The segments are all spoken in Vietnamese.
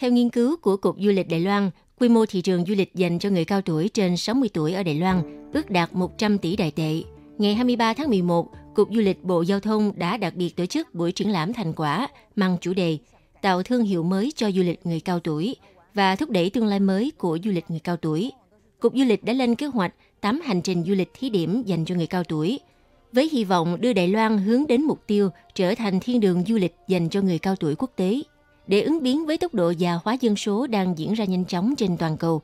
Theo nghiên cứu của Cục Du lịch Đài Loan, quy mô thị trường du lịch dành cho người cao tuổi trên 60 tuổi ở Đài Loan ước đạt 100 tỷ đại tệ. Ngày 23 tháng 11, Cục Du lịch Bộ Giao thông đã đặc biệt tổ chức buổi triển lãm thành quả mang chủ đề tạo thương hiệu mới cho du lịch người cao tuổi và thúc đẩy tương lai mới của du lịch người cao tuổi. Cục Du lịch đã lên kế hoạch 8 hành trình du lịch thí điểm dành cho người cao tuổi, với hy vọng đưa Đài Loan hướng đến mục tiêu trở thành thiên đường du lịch dành cho người cao tuổi quốc tế. Để ứng biến với tốc độ già hóa dân số đang diễn ra nhanh chóng trên toàn cầu,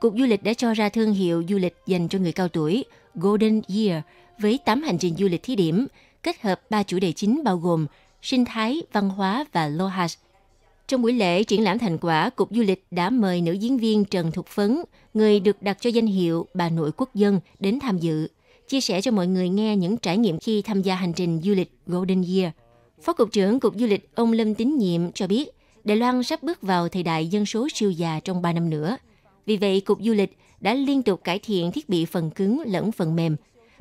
Cục Du lịch đã cho ra thương hiệu du lịch dành cho người cao tuổi Golden Year với 8 hành trình du lịch thí điểm, kết hợp 3 chủ đề chính bao gồm sinh thái, văn hóa và Lohas. Trong buổi lễ triển lãm thành quả, Cục Du lịch đã mời nữ diễn viên Trần Thục Phấn, người được đặt cho danh hiệu bà nội quốc dân, đến tham dự, chia sẻ cho mọi người nghe những trải nghiệm khi tham gia hành trình du lịch Golden Year. Phó Cục trưởng Cục Du lịch ông Lâm Tín Nhiệm cho biết, Đài Loan sắp bước vào thời đại dân số siêu già trong 3 năm nữa. Vì vậy, Cục Du lịch đã liên tục cải thiện thiết bị phần cứng lẫn phần mềm,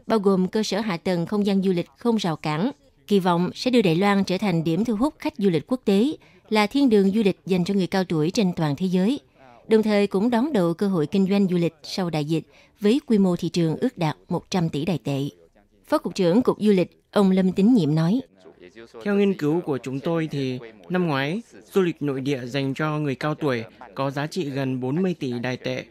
bao gồm cơ sở hạ tầng không gian du lịch không rào cản, kỳ vọng sẽ đưa Đài Loan trở thành điểm thu hút khách du lịch quốc tế, là thiên đường du lịch dành cho người cao tuổi trên toàn thế giới, đồng thời cũng đón đầu cơ hội kinh doanh du lịch sau đại dịch với quy mô thị trường ước đạt 100 tỷ đài tệ. Phó Cục trưởng Cục Du lịch, ông Lâm Tín Nhiệm nói. Theo nghiên cứu của chúng tôi thì năm ngoái, du lịch nội địa dành cho người cao tuổi có giá trị gần 40 tỷ đài tệ.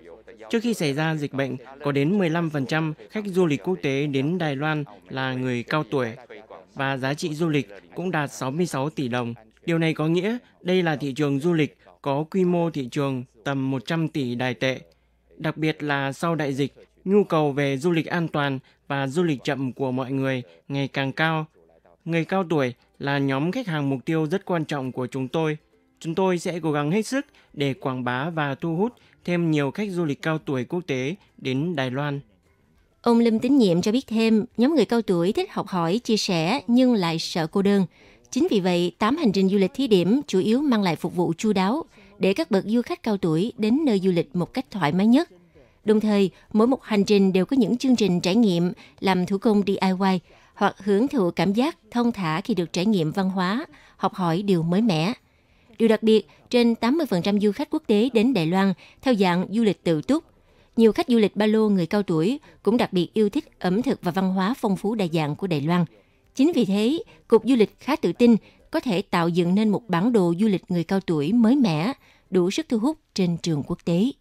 Trước khi xảy ra dịch bệnh, có đến 15% khách du lịch quốc tế đến Đài Loan là người cao tuổi và giá trị du lịch cũng đạt 66 tỷ đồng. Điều này có nghĩa đây là thị trường du lịch có quy mô thị trường tầm 100 tỷ đài tệ. Đặc biệt là sau đại dịch, nhu cầu về du lịch an toàn và du lịch chậm của mọi người ngày càng cao người cao tuổi là nhóm khách hàng mục tiêu rất quan trọng của chúng tôi. Chúng tôi sẽ cố gắng hết sức để quảng bá và thu hút thêm nhiều khách du lịch cao tuổi quốc tế đến Đài Loan. Ông Lâm Tín Nhiệm cho biết thêm, nhóm người cao tuổi thích học hỏi, chia sẻ nhưng lại sợ cô đơn. Chính vì vậy, 8 hành trình du lịch thí điểm chủ yếu mang lại phục vụ chu đáo để các bậc du khách cao tuổi đến nơi du lịch một cách thoải mái nhất. Đồng thời, mỗi một hành trình đều có những chương trình trải nghiệm làm thủ công DIY, hoặc hưởng thụ cảm giác thông thả khi được trải nghiệm văn hóa, học hỏi điều mới mẻ. Điều đặc biệt, trên 80% du khách quốc tế đến Đài Loan theo dạng du lịch tự túc. Nhiều khách du lịch ba lô người cao tuổi cũng đặc biệt yêu thích ẩm thực và văn hóa phong phú đa dạng của Đài Loan. Chính vì thế, Cục Du lịch khá tự tin có thể tạo dựng nên một bản đồ du lịch người cao tuổi mới mẻ, đủ sức thu hút trên trường quốc tế.